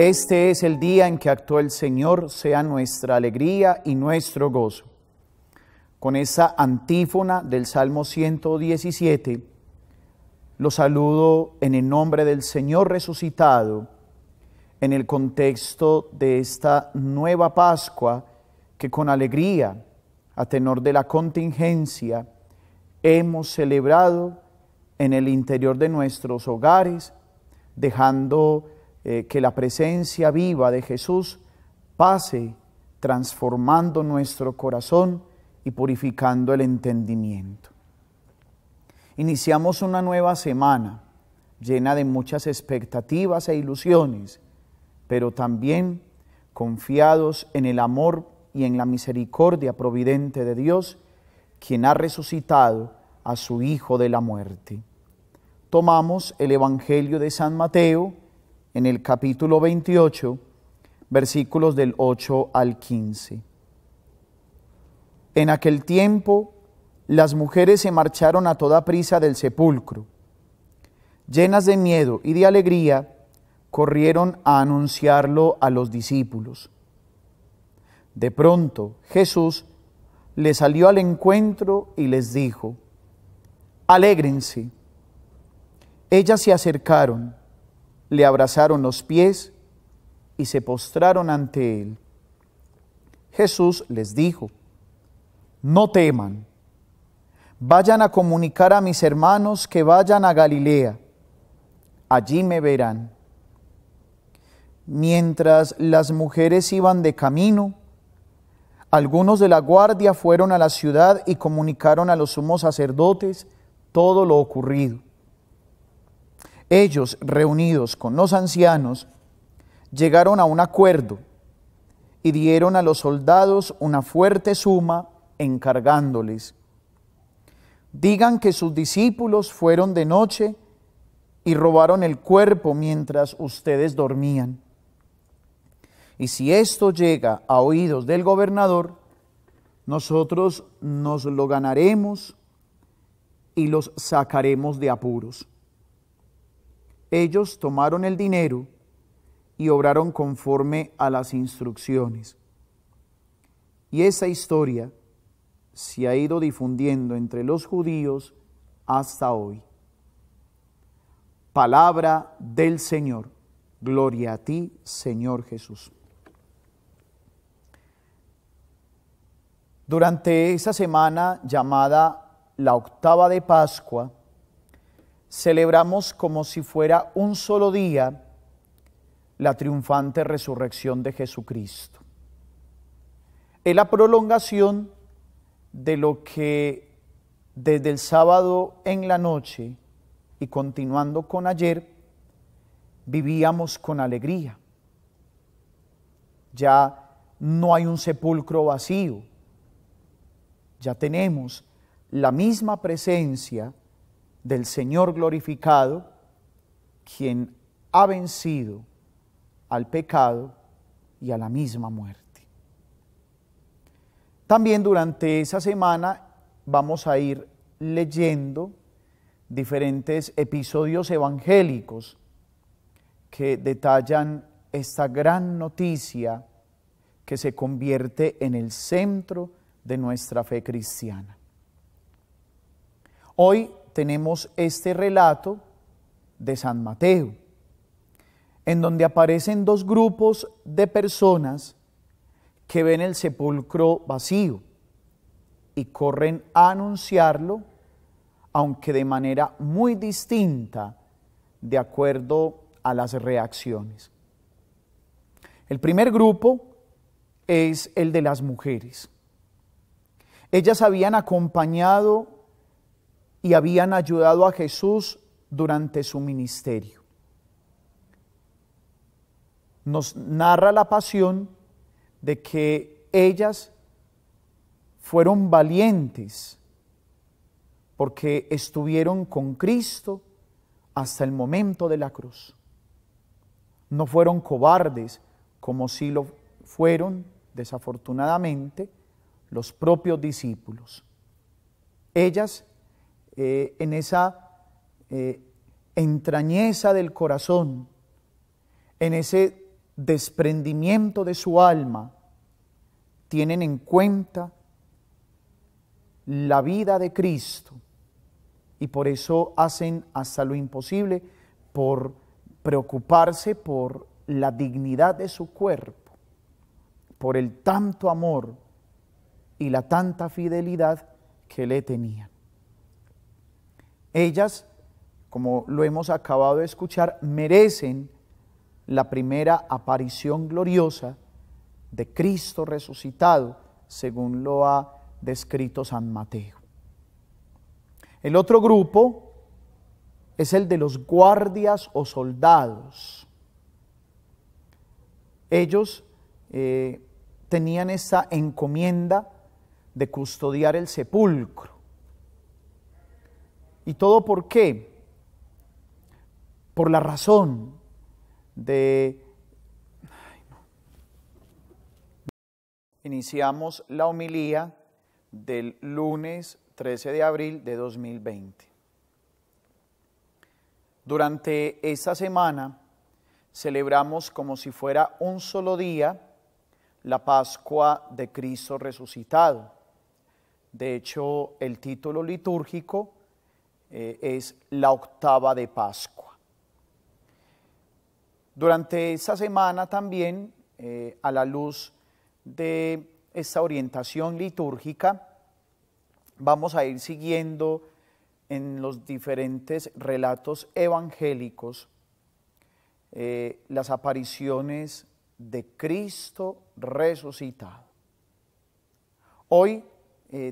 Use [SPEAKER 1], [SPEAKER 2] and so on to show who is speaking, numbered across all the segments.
[SPEAKER 1] Este es el día en que actuó el Señor, sea nuestra alegría y nuestro gozo. Con esa antífona del Salmo 117, lo saludo en el nombre del Señor resucitado, en el contexto de esta nueva Pascua que con alegría, a tenor de la contingencia, hemos celebrado en el interior de nuestros hogares, dejando eh, que la presencia viva de Jesús pase transformando nuestro corazón y purificando el entendimiento. Iniciamos una nueva semana llena de muchas expectativas e ilusiones, pero también confiados en el amor y en la misericordia providente de Dios, quien ha resucitado a su Hijo de la muerte. Tomamos el Evangelio de San Mateo, en el capítulo 28, versículos del 8 al 15. En aquel tiempo las mujeres se marcharon a toda prisa del sepulcro. Llenas de miedo y de alegría, corrieron a anunciarlo a los discípulos. De pronto Jesús les salió al encuentro y les dijo, Alégrense. Ellas se acercaron le abrazaron los pies y se postraron ante él. Jesús les dijo, no teman, vayan a comunicar a mis hermanos que vayan a Galilea, allí me verán. Mientras las mujeres iban de camino, algunos de la guardia fueron a la ciudad y comunicaron a los sumos sacerdotes todo lo ocurrido. Ellos, reunidos con los ancianos, llegaron a un acuerdo y dieron a los soldados una fuerte suma encargándoles. Digan que sus discípulos fueron de noche y robaron el cuerpo mientras ustedes dormían. Y si esto llega a oídos del gobernador, nosotros nos lo ganaremos y los sacaremos de apuros. Ellos tomaron el dinero y obraron conforme a las instrucciones. Y esa historia se ha ido difundiendo entre los judíos hasta hoy. Palabra del Señor. Gloria a ti, Señor Jesús. Durante esa semana llamada la octava de Pascua, celebramos como si fuera un solo día la triunfante resurrección de Jesucristo. Es la prolongación de lo que desde el sábado en la noche y continuando con ayer vivíamos con alegría. Ya no hay un sepulcro vacío. Ya tenemos la misma presencia del Señor glorificado, quien ha vencido al pecado y a la misma muerte. También durante esa semana vamos a ir leyendo diferentes episodios evangélicos que detallan esta gran noticia que se convierte en el centro de nuestra fe cristiana. Hoy tenemos este relato de San Mateo, en donde aparecen dos grupos de personas que ven el sepulcro vacío y corren a anunciarlo, aunque de manera muy distinta de acuerdo a las reacciones. El primer grupo es el de las mujeres. Ellas habían acompañado y habían ayudado a Jesús durante su ministerio. Nos narra la pasión de que ellas fueron valientes porque estuvieron con Cristo hasta el momento de la cruz. No fueron cobardes como si lo fueron, desafortunadamente, los propios discípulos. Ellas eh, en esa eh, entrañeza del corazón, en ese desprendimiento de su alma, tienen en cuenta la vida de Cristo y por eso hacen hasta lo imposible por preocuparse por la dignidad de su cuerpo, por el tanto amor y la tanta fidelidad que le tenían. Ellas, como lo hemos acabado de escuchar, merecen la primera aparición gloriosa de Cristo resucitado, según lo ha descrito San Mateo. El otro grupo es el de los guardias o soldados. Ellos eh, tenían esta encomienda de custodiar el sepulcro. ¿Y todo por qué? Por la razón de... Iniciamos la homilía del lunes 13 de abril de 2020. Durante esta semana celebramos como si fuera un solo día la Pascua de Cristo resucitado. De hecho, el título litúrgico eh, es la octava de Pascua. Durante esta semana también, eh, a la luz de esta orientación litúrgica, vamos a ir siguiendo en los diferentes relatos evangélicos eh, las apariciones de Cristo resucitado. Hoy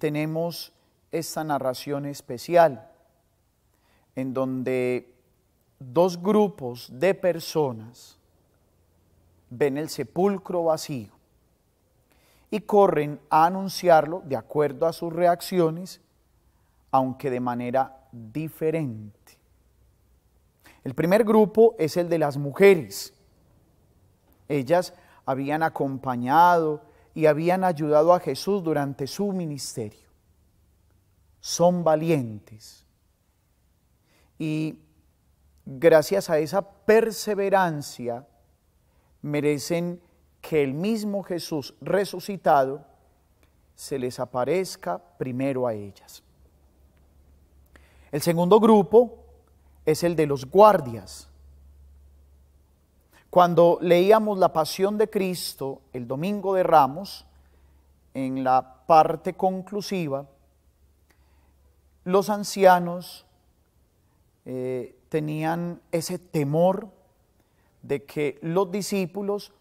[SPEAKER 1] tenemos esta narración especial en donde dos grupos de personas ven el sepulcro vacío y corren a anunciarlo de acuerdo a sus reacciones, aunque de manera diferente. El primer grupo es el de las mujeres. Ellas habían acompañado y habían ayudado a Jesús durante su ministerio. Son valientes y gracias a esa perseverancia merecen que el mismo Jesús resucitado se les aparezca primero a ellas. El segundo grupo es el de los guardias. Cuando leíamos la pasión de Cristo el domingo de Ramos, en la parte conclusiva, los ancianos eh, tenían ese temor de que los discípulos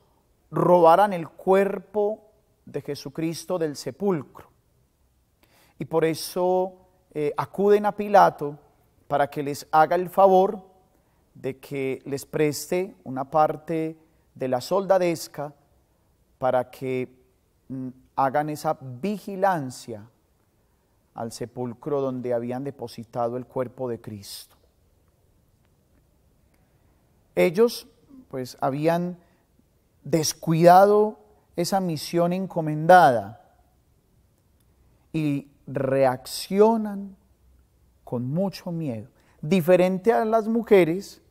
[SPEAKER 1] robaran el cuerpo de Jesucristo del sepulcro. Y por eso eh, acuden a Pilato para que les haga el favor de que les preste una parte de la soldadesca para que mm, hagan esa vigilancia al sepulcro donde habían depositado el cuerpo de Cristo. Ellos pues habían descuidado esa misión encomendada y reaccionan con mucho miedo, diferente a las mujeres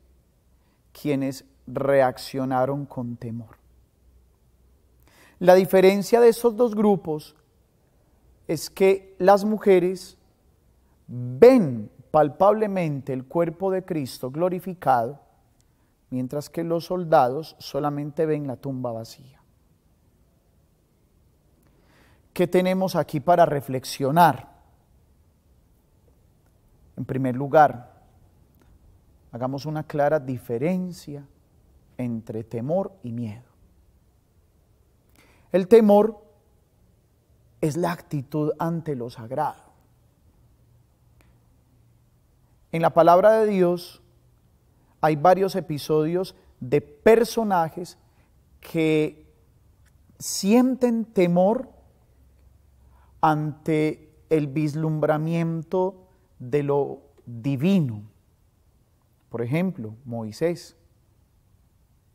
[SPEAKER 1] quienes reaccionaron con temor. La diferencia de esos dos grupos es que las mujeres ven palpablemente el cuerpo de Cristo glorificado mientras que los soldados solamente ven la tumba vacía. ¿Qué tenemos aquí para reflexionar? En primer lugar, hagamos una clara diferencia entre temor y miedo. El temor es la actitud ante lo sagrado. En la palabra de Dios hay varios episodios de personajes que sienten temor ante el vislumbramiento de lo divino. Por ejemplo, Moisés,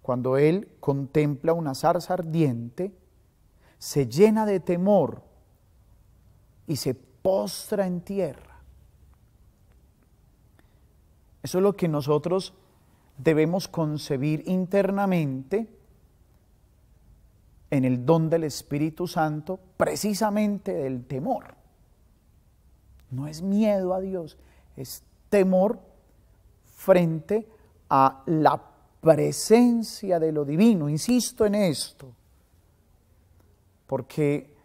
[SPEAKER 1] cuando él contempla una zarza ardiente, se llena de temor y se postra en tierra. Eso es lo que nosotros debemos concebir internamente en el don del Espíritu Santo precisamente del temor. No es miedo a Dios, es temor frente a la presencia de lo divino. Insisto en esto, porque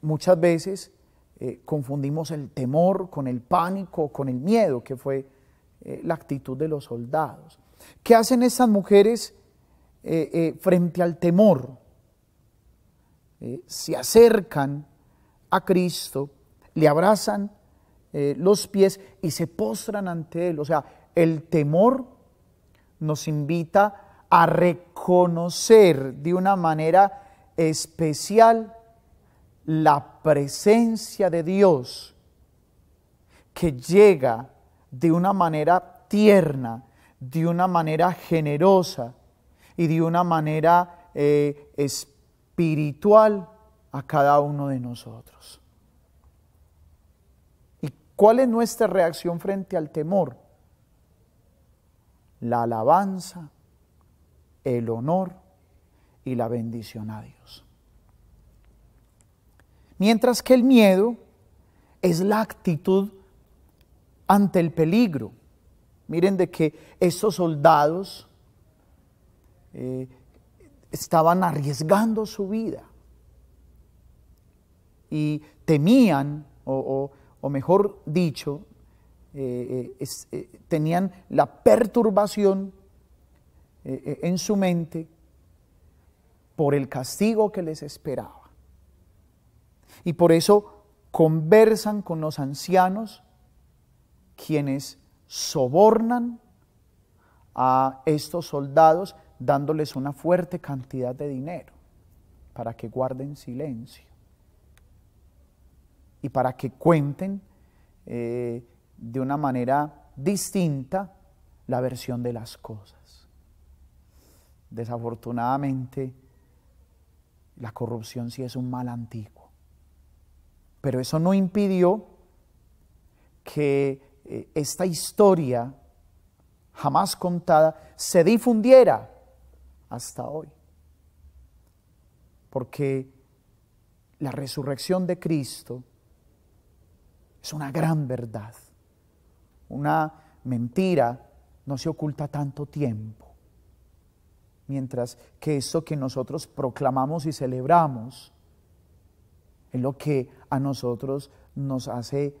[SPEAKER 1] muchas veces eh, confundimos el temor con el pánico, con el miedo, que fue eh, la actitud de los soldados. ¿Qué hacen estas mujeres eh, eh, frente al temor? Eh, se acercan a Cristo, le abrazan los pies y se postran ante Él. O sea, el temor nos invita a reconocer de una manera especial la presencia de Dios que llega de una manera tierna, de una manera generosa y de una manera eh, espiritual a cada uno de nosotros. ¿Y cuál es nuestra reacción frente al temor? La alabanza, el honor y la bendición a Dios. Mientras que el miedo es la actitud ante el peligro Miren de que estos soldados eh, estaban arriesgando su vida y temían, o, mejor dicho, eh, eh, tenían la perturbación en su mente por el castigo que les esperaba. Y por eso conversan con los ancianos, quienes sobornan a estos soldados dándoles una fuerte cantidad de dinero para que guarden silencio y para que cuenten eh, de una manera distinta la versión de las cosas. Desafortunadamente, la corrupción sí es un mal antiguo, pero eso no impidió que eh, esta historia jamás contada se difundiera hasta hoy. Porque la resurrección de Cristo es una gran verdad. Una mentira no se oculta tanto tiempo. Mientras que eso que nosotros proclamamos y celebramos es lo que a nosotros nos hace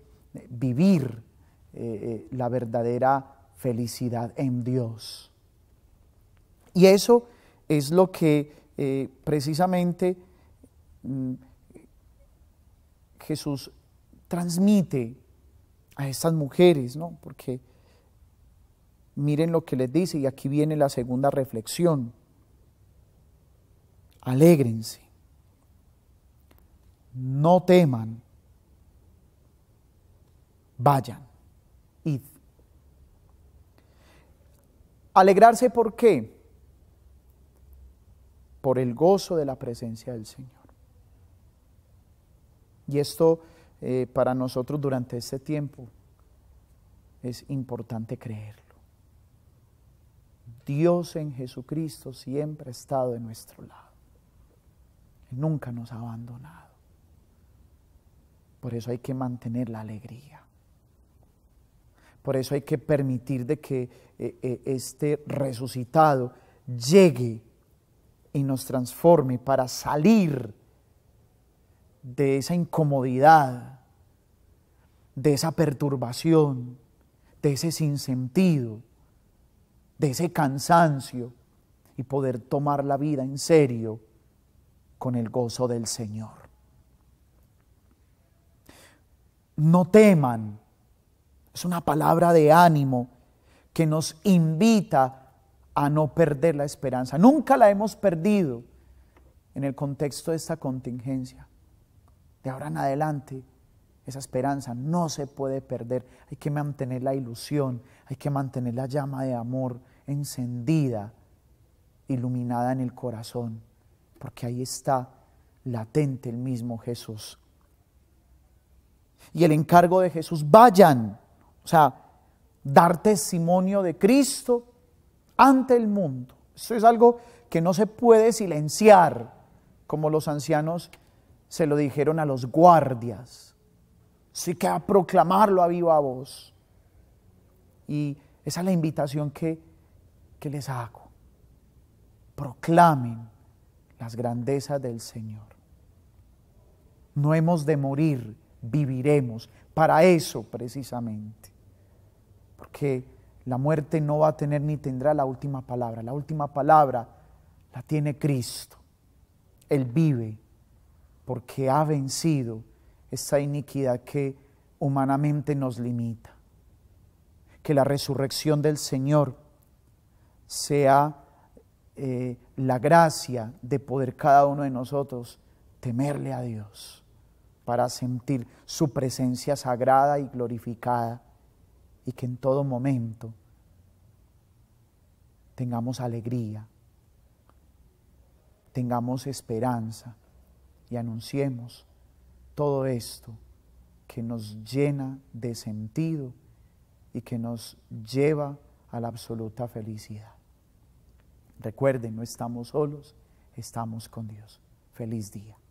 [SPEAKER 1] vivir eh, eh, la verdadera felicidad en Dios. Y eso es lo que eh, precisamente mm, Jesús transmite a estas mujeres, ¿no? Porque miren lo que les dice y aquí viene la segunda reflexión. Alégrense, no teman, vayan. Alegrarse por qué? Por el gozo de la presencia del Señor. Y esto eh, para nosotros durante este tiempo es importante creerlo. Dios en Jesucristo siempre ha estado de nuestro lado. Nunca nos ha abandonado. Por eso hay que mantener la alegría. Por eso hay que permitir de que eh, eh, este resucitado llegue y nos transforme para salir de esa incomodidad, de esa perturbación, de ese sinsentido, de ese cansancio y poder tomar la vida en serio con el gozo del Señor. No teman es una palabra de ánimo que nos invita a no perder la esperanza. Nunca la hemos perdido en el contexto de esta contingencia. De ahora en adelante, esa esperanza no se puede perder. Hay que mantener la ilusión, hay que mantener la llama de amor encendida, iluminada en el corazón, porque ahí está latente el mismo Jesús. Y el encargo de Jesús, vayan o sea, dar testimonio de Cristo ante el mundo. Eso es algo que no se puede silenciar, como los ancianos se lo dijeron a los guardias. Sí que a proclamarlo a viva voz. Y esa es la invitación que les hago. Proclamen las grandezas del Señor. No hemos de morir, viviremos. Para eso precisamente que la muerte no va a tener ni tendrá la última palabra. La última palabra la tiene Cristo. Él vive porque ha vencido esa iniquidad que humanamente nos limita. Que la resurrección del Señor sea eh, la gracia de poder cada uno de nosotros temerle a Dios para sentir su presencia sagrada y glorificada y que en todo momento tengamos alegría, tengamos esperanza y anunciemos todo esto que nos llena de sentido y que nos lleva a la absoluta felicidad. Recuerden, no estamos solos, estamos con Dios. Feliz día.